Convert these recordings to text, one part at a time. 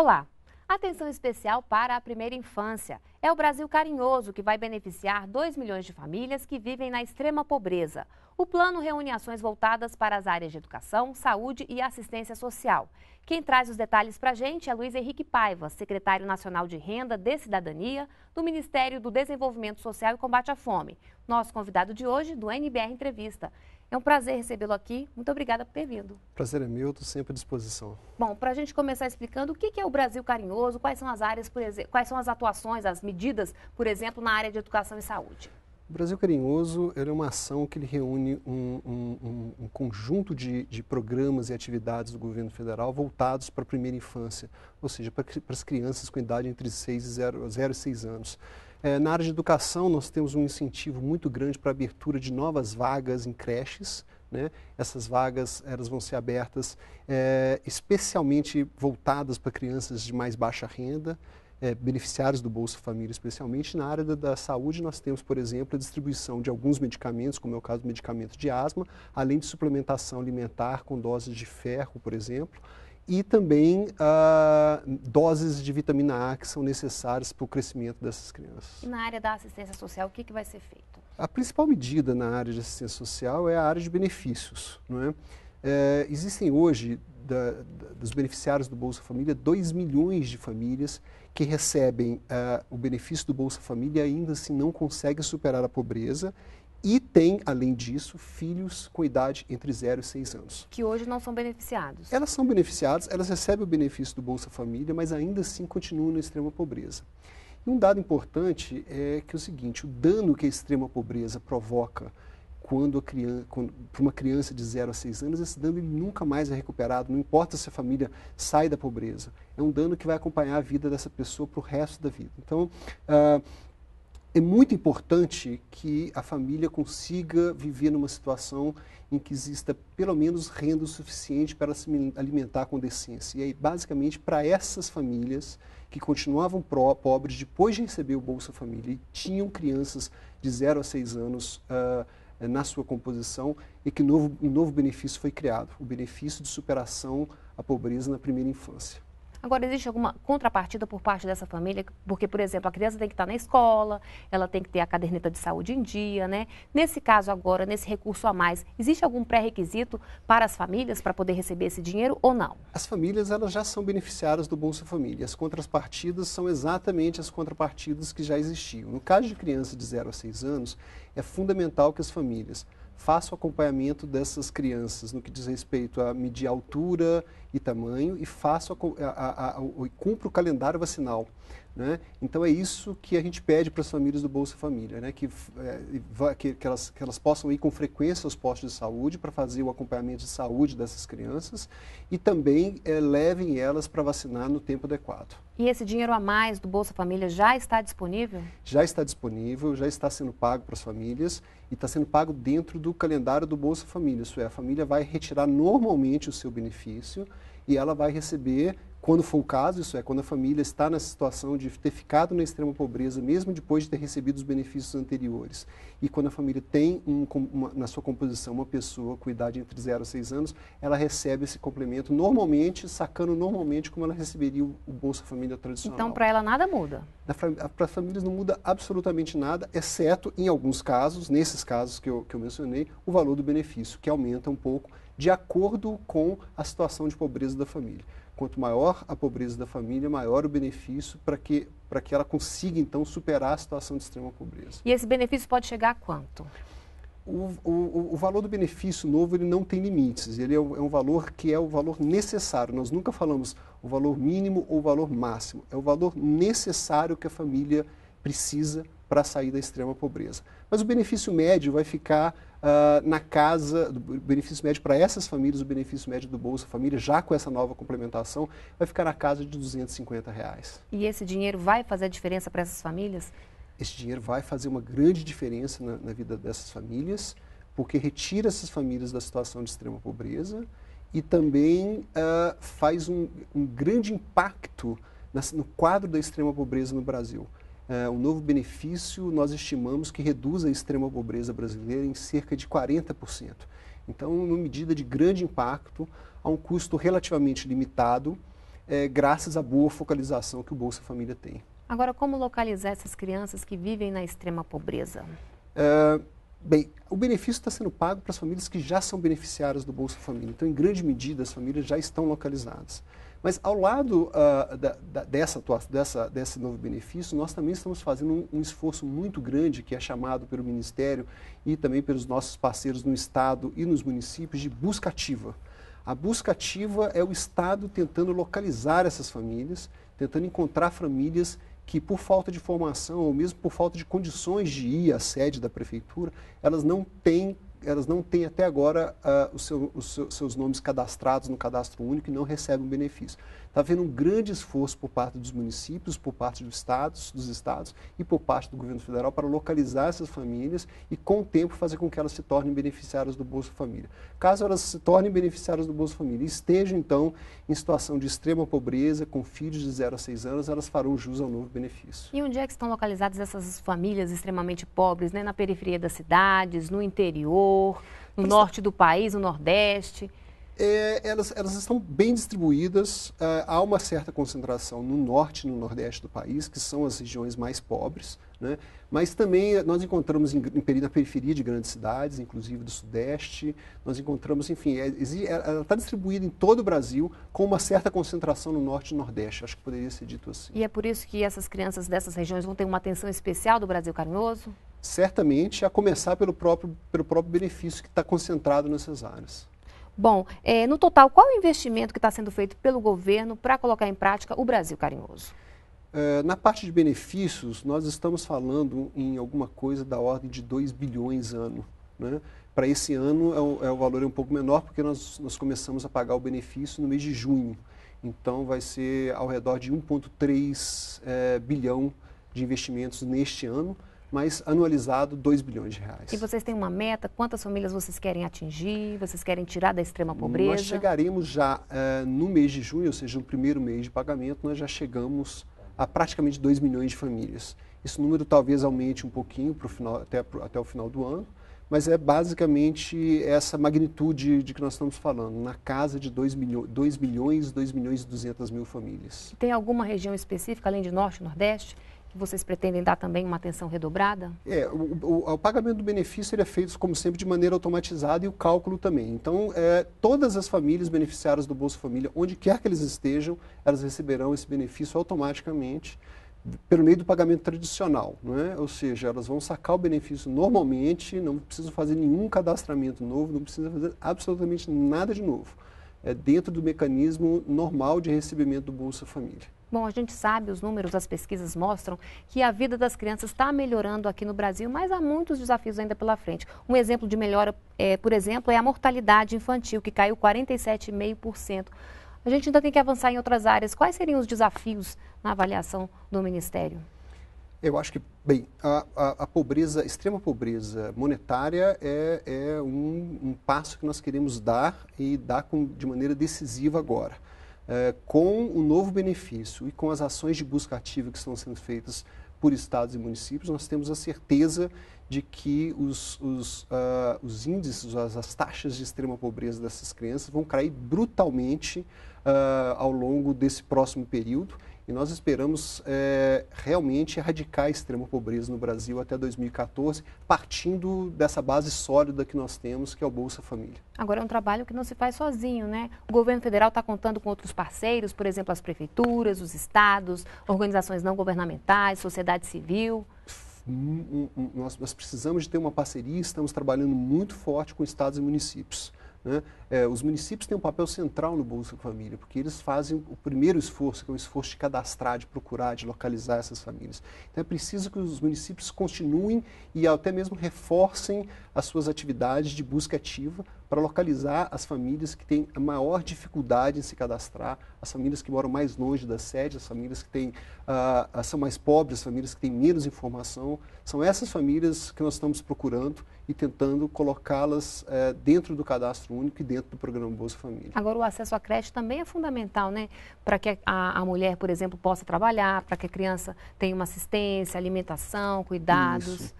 Olá! Atenção especial para a primeira infância. É o Brasil Carinhoso que vai beneficiar 2 milhões de famílias que vivem na extrema pobreza. O plano reúne ações voltadas para as áreas de educação, saúde e assistência social. Quem traz os detalhes para a gente é Luiz Henrique Paiva, secretário nacional de Renda de Cidadania do Ministério do Desenvolvimento Social e Combate à Fome. Nosso convidado de hoje do NBR Entrevista. É um prazer recebê-lo aqui. Muito obrigada por ter vindo. Prazer é meu, estou sempre à disposição. Bom, para a gente começar explicando o que é o Brasil Carinhoso, quais são as áreas, por exemplo, quais são as atuações, as medidas, por exemplo, na área de educação e saúde. O Brasil Carinhoso é uma ação que ele reúne um, um, um conjunto de, de, programas e atividades do governo federal voltados para a primeira infância, ou seja, para, para as crianças com idade entre 6 e 0 e 6 anos. É, na área de educação, nós temos um incentivo muito grande para a abertura de novas vagas em creches. Né? Essas vagas elas vão ser abertas é, especialmente voltadas para crianças de mais baixa renda, é, beneficiários do Bolsa Família, especialmente na área da, da, saúde, nós temos, por exemplo, a distribuição de alguns medicamentos, como é o caso do medicamento de asma, além de suplementação alimentar com doses de ferro, por exemplo, e também ah, doses de vitamina A que são necessárias para o crescimento dessas crianças. E na área da assistência social, o que, que vai ser feito? A principal medida na área de assistência social é a área de benefícios. Não é? É, existem hoje, da, da, dos beneficiários do Bolsa Família, 2 milhões de famílias que recebem ah, o benefício do Bolsa Família e ainda assim não conseguem superar a pobreza e tem, além disso, filhos com idade entre 0 e 6 anos. Que hoje não são beneficiados. Elas são beneficiadas, elas recebem o benefício do Bolsa Família, mas ainda assim continuam na extrema pobreza. E um dado importante é que é o seguinte, o dano que a extrema pobreza provoca quando, criança, quando para uma criança de 0 a 6 anos, esse dano ele nunca mais é recuperado, não importa se a família sai da pobreza. É um dano que vai acompanhar a vida dessa pessoa para o resto da vida. Então, uh, é muito importante que a família consiga viver numa situação em que exista pelo menos renda suficiente para se alimentar com decência. E aí, basicamente, para essas famílias que continuavam pró, pobres depois de receber o Bolsa Família e tinham crianças de 0 a 6 anos uh, na sua composição, e é que novo, um novo benefício foi criado, o benefício de superação à pobreza na primeira infância. Agora, existe alguma contrapartida por parte dessa família? Porque, por exemplo, a criança tem que estar na escola, ela tem que ter a caderneta de saúde em dia, né? Nesse caso agora, nesse recurso a mais, existe algum pré-requisito para as famílias para poder receber esse dinheiro ou não? As famílias, elas já são beneficiárias do Bolsa Família. As contrapartidas são exatamente as contrapartidas que já existiam. No caso de criança de 0 a 6 anos, é fundamental que as famílias façam acompanhamento dessas crianças no que diz respeito a medir altura e tamanho e façam a, a, a, cumpra o calendário vacinal. Né? Então é isso que a gente pede para as famílias do Bolsa Família, né? que, é, que, que, elas, que elas possam ir com frequência aos postos de saúde para fazer o acompanhamento de saúde dessas crianças e também é, levem elas para vacinar no tempo adequado. E esse dinheiro a mais do Bolsa Família já está disponível? Já está disponível, já está sendo pago para as famílias e está sendo pago dentro do calendário do Bolsa Família. Isso é, a família vai retirar normalmente o seu benefício e ela vai receber quando for o caso, isso é, quando a família está na situação de ter ficado na extrema pobreza, mesmo depois de ter recebido os benefícios anteriores, e quando a família tem um, uma, na sua composição uma pessoa com idade entre 0 a 6 anos, ela recebe esse complemento normalmente, sacando normalmente como ela receberia o, Bolsa Família tradicional. Então, para ela nada muda? Para as famílias não muda absolutamente nada, exceto em alguns casos, nesses casos que eu, que eu mencionei, o valor do benefício, que aumenta um pouco de acordo com a situação de pobreza da família quanto maior a pobreza da família, maior o benefício para que, que ela consiga, então, superar a situação de extrema pobreza. E esse benefício pode chegar a quanto? O, o, o valor do benefício novo ele não tem limites, ele é um, é um, valor que é o valor necessário. Nós nunca falamos o valor mínimo ou o valor máximo, é o valor necessário que a família precisa para sair da extrema pobreza. Mas o benefício médio vai ficar uh, na casa, o benefício médio para essas famílias, o benefício médio do Bolsa Família, já com essa nova complementação, vai ficar na casa de 250 reais. E esse dinheiro vai fazer a diferença para essas famílias? Esse dinheiro vai fazer uma grande diferença na, na vida dessas famílias, porque retira essas famílias da situação de extrema pobreza e também uh, faz um, um grande impacto no quadro da extrema pobreza no Brasil o é, novo benefício nós estimamos que reduz a extrema pobreza brasileira em cerca de 40%. Então, uma medida de grande impacto, a um custo relativamente limitado, é, graças à boa focalização que o Bolsa Família tem. Agora, como localizar essas crianças que vivem na extrema pobreza? É, bem, o benefício está sendo pago para as famílias que já são beneficiárias do Bolsa Família. Então, em grande medida, as famílias já estão localizadas. Mas ao lado uh, da, da, dessa, dessa, desse novo benefício, nós também estamos fazendo um, um, esforço muito grande que é chamado pelo Ministério e também pelos nossos parceiros no Estado e nos municípios de busca ativa. A busca ativa é o Estado tentando localizar essas famílias, tentando encontrar famílias que, por falta de formação ou mesmo por falta de condições de ir à sede da prefeitura, elas não têm elas não têm até agora uh, seu, os seus nomes cadastrados no cadastro único e não recebem o benefício. Está havendo um grande esforço por parte dos municípios, por parte dos estados, dos estados e por parte do governo federal para localizar essas famílias e, com o tempo, fazer com que elas se tornem beneficiárias do Bolsa Família. Caso elas se tornem beneficiárias do Bolsa Família e estejam, então, em situação de extrema pobreza, com filhos de 0 a 6 anos, elas farão jus ao novo benefício. E onde é que estão localizadas essas famílias extremamente pobres, né? na periferia das cidades, no interior, no norte do país, no nordeste? é, elas, elas estão bem distribuídas. É, há uma certa concentração no norte e no nordeste do país, que são as regiões mais pobres, né? mas também eh, nós encontramos em, em, na periferia de grandes cidades, inclusive do sudeste. Nós encontramos, enfim, é, ela está distribuída em todo o Brasil, com uma certa concentração no norte e no nordeste. Acho que poderia ser dito assim. E é por isso que essas crianças dessas regiões vão ter uma atenção especial do Brasil Carinhoso? Certamente, a começar pelo próprio, pelo próprio benefício que está concentrado nessas áreas. Bom, é, no total, qual o investimento que está sendo feito pelo governo para colocar em prática o Brasil Carinhoso? É, na parte de benefícios, nós estamos falando em alguma coisa da ordem de 2 bilhões ano. Né? Para esse ano, é o, é o, valor é um pouco menor, porque nós, nós começamos a pagar o benefício no mês de junho. Então, vai ser ao redor de 1,3 é, bilhão de investimentos neste ano mas anualizado 2 bilhões de reais. E vocês têm uma meta? Quantas famílias vocês querem atingir? Vocês querem tirar da extrema pobreza? Nós chegaremos já eh, no mês de junho, ou seja, no primeiro mês de pagamento, nós já chegamos a praticamente 2 milhões de famílias. Esse número talvez aumente um pouquinho pro final, até, pro, até o final do ano, mas é basicamente essa magnitude de que nós estamos falando, na casa de 2 milho, milhões, 2 milhões e 200 mil famílias. Tem alguma região específica, além de Norte e Nordeste, que vocês pretendem dar também uma atenção redobrada? É, o, o, o, pagamento do benefício ele é feito, como sempre, de maneira automatizada e o cálculo também. Então, é, todas as famílias beneficiárias do Bolsa Família, onde quer que eles estejam, elas receberão esse benefício automaticamente pelo meio do pagamento tradicional, né? ou seja, elas vão sacar o benefício normalmente, não precisam fazer nenhum cadastramento novo, não precisam fazer absolutamente nada de novo. É dentro do mecanismo normal de recebimento do Bolsa Família. Bom, a gente sabe, os números as pesquisas mostram que a vida das crianças está melhorando aqui no Brasil, mas há muitos desafios ainda pela frente. Um exemplo de melhora, é, por exemplo, é a mortalidade infantil, que caiu 47,5%. A gente ainda tem que avançar em outras áreas. Quais seriam os desafios na avaliação do Ministério? Eu acho que, bem, a, a, a pobreza, a extrema pobreza monetária é, é um, um passo que nós queremos dar e dar com, de maneira decisiva agora. Eh, com o novo benefício e com as ações de busca ativa que estão sendo feitas por estados e municípios, nós temos a certeza de que os, os, uh, os índices, as, as, taxas de extrema pobreza dessas crianças vão cair brutalmente uh, ao longo desse próximo período. E nós esperamos é, realmente erradicar a extrema pobreza no Brasil até 2014, partindo dessa base sólida que nós temos, que é o Bolsa Família. Agora é um trabalho que não se faz sozinho, né? O governo federal está contando com outros parceiros, por exemplo, as prefeituras, os estados, organizações não governamentais, sociedade civil. Nós, nós precisamos de ter uma parceria, estamos trabalhando muito forte com estados e municípios. Né? É, os municípios têm um papel central no Bolsa Família, porque eles fazem o primeiro esforço, que é o esforço de cadastrar, de procurar, de localizar essas famílias. Então é preciso que os municípios continuem e até mesmo reforcem as suas atividades de busca ativa para localizar as famílias que têm a maior dificuldade em se cadastrar, as famílias que moram mais longe da sede, as famílias que têm, uh, são mais pobres, as famílias que têm menos informação. São essas famílias que nós estamos procurando e tentando colocá-las uh, dentro do cadastro único e dentro do programa Bolsa Família. Agora, o acesso à creche também é fundamental, né? Para que a, a mulher, por exemplo, possa trabalhar, para que a criança tenha uma assistência, alimentação, cuidados. Isso.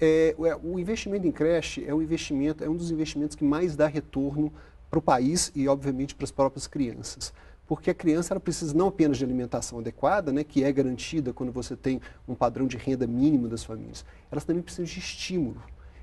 É, é, o investimento em creche é um investimento, é um dos investimentos que mais dá retorno para o país e, obviamente, para as próprias crianças. Porque a criança ela precisa não apenas de alimentação adequada, né, que é garantida quando você tem um padrão de renda mínimo das famílias, elas também precisam de estímulo.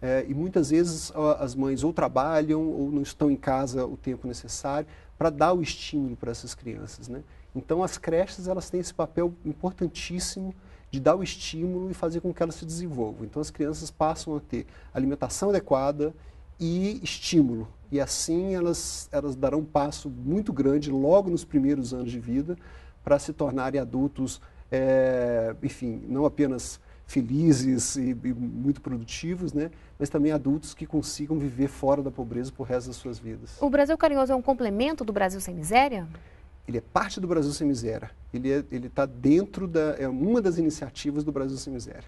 É, e muitas vezes as mães ou trabalham ou não estão em casa o tempo necessário para dar o estímulo para essas crianças. Né? Então, as creches elas têm esse papel importantíssimo de dar o estímulo e fazer com que elas se desenvolvam. Então as crianças passam a ter alimentação adequada e estímulo. E assim elas, elas darão um passo muito grande logo nos primeiros anos de vida para se tornarem adultos, é, enfim, não apenas felizes e, e, muito produtivos, né? mas também adultos que consigam viver fora da pobreza por resto das suas vidas. O Brasil Carinhoso é um complemento do Brasil Sem Miséria? ele é parte do Brasil Sem Miséria. Ele é, está dentro da. é uma das iniciativas do Brasil Sem Miséria.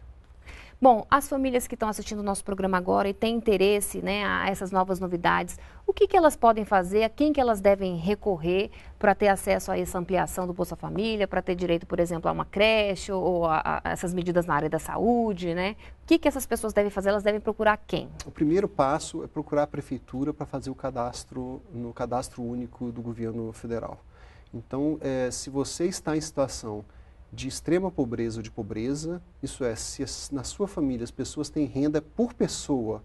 Bom, as famílias que estão assistindo o nosso programa agora e têm interesse né, a essas novas novidades, o que, que elas podem fazer, a quem que elas devem recorrer para ter acesso a essa ampliação do Bolsa Família, para ter direito, por exemplo, a uma creche ou a, a, essas medidas na área da saúde, né? O que, que essas pessoas devem fazer? Elas devem procurar quem? O primeiro passo é procurar a prefeitura para fazer o cadastro no cadastro único do governo federal. Então, é, se você está em situação de extrema pobreza ou de pobreza, isso é, se as, na sua família as pessoas têm renda por pessoa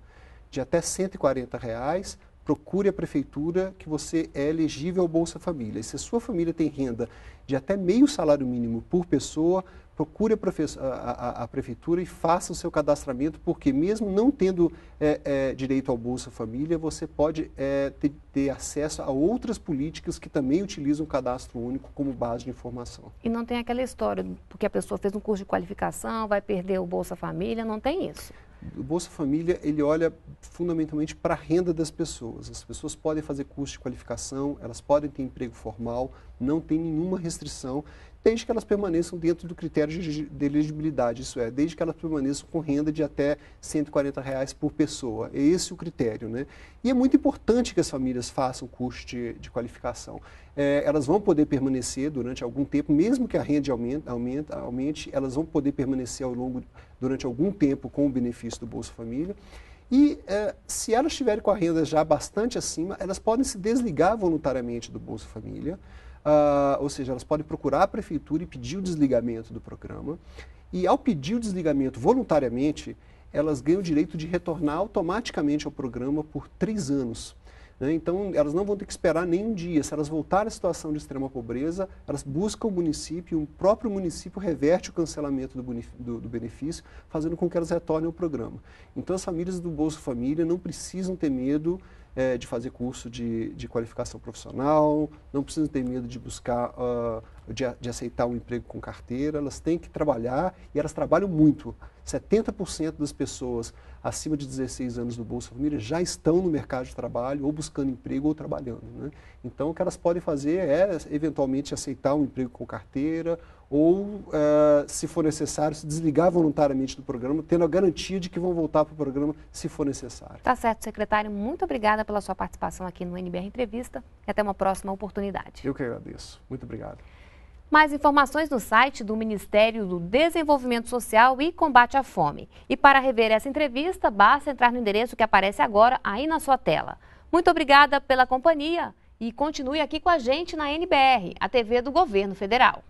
de até 140 reais, procure a prefeitura que você é elegível ao Bolsa Família. E se a sua família tem renda de até meio salário mínimo por pessoa, procure a, a, a, prefeitura e faça o seu cadastramento, porque mesmo não tendo é, é, direito ao Bolsa Família, você pode é, ter, ter, acesso a outras políticas que também utilizam o cadastro único como base de informação. E não tem aquela história, porque a pessoa fez um curso de qualificação, vai perder o Bolsa Família, não tem isso. O Bolsa Família, ele olha fundamentalmente para a renda das pessoas. As pessoas podem fazer curso de qualificação, elas podem ter emprego formal, não tem nenhuma restrição desde que elas permaneçam dentro do critério de elegibilidade, isso é, desde que elas permaneçam com renda de até 140 reais por pessoa. É esse o critério, né? E é muito importante que as famílias façam curso de, de qualificação. É, elas vão poder permanecer durante algum tempo, mesmo que a renda aumente, aumente, aumente, elas vão poder permanecer ao longo, durante algum tempo com o benefício do Bolsa Família. E eh, se elas estiverem com a renda já bastante acima, elas podem se desligar voluntariamente do Bolsa Família. Uh, ou seja, elas podem procurar a prefeitura e pedir o desligamento do programa. E ao pedir o desligamento voluntariamente, elas ganham o direito de retornar automaticamente ao programa por três anos. Né? Então, elas não vão ter que esperar nem um dia. Se elas voltarem à situação de extrema pobreza, elas buscam o município, e o próprio município reverte o cancelamento do, do, do benefício, fazendo com que elas retornem ao programa. Então, as famílias do Bolsa Família não precisam ter medo é, de fazer curso de, de qualificação profissional, não precisam ter medo de buscar, uh, de, de, aceitar um emprego com carteira, elas têm que trabalhar e elas trabalham muito. 70% das pessoas acima de 16 anos do Bolsa Família já estão no mercado de trabalho, ou buscando emprego ou trabalhando. Né? Então, o que elas podem fazer é, eventualmente, aceitar um emprego com carteira ou, uh, se for necessário, se desligar voluntariamente do programa, tendo a garantia de que vão voltar para o programa se for necessário. Tá certo, secretário. Muito obrigada pela sua participação aqui no NBR Entrevista e até uma próxima oportunidade. Eu que agradeço. Muito obrigado. Mais informações no site do Ministério do Desenvolvimento Social e Combate à Fome. E para rever essa entrevista, basta entrar no endereço que aparece agora aí na sua tela. Muito obrigada pela companhia e continue aqui com a gente na NBR, a TV do Governo Federal.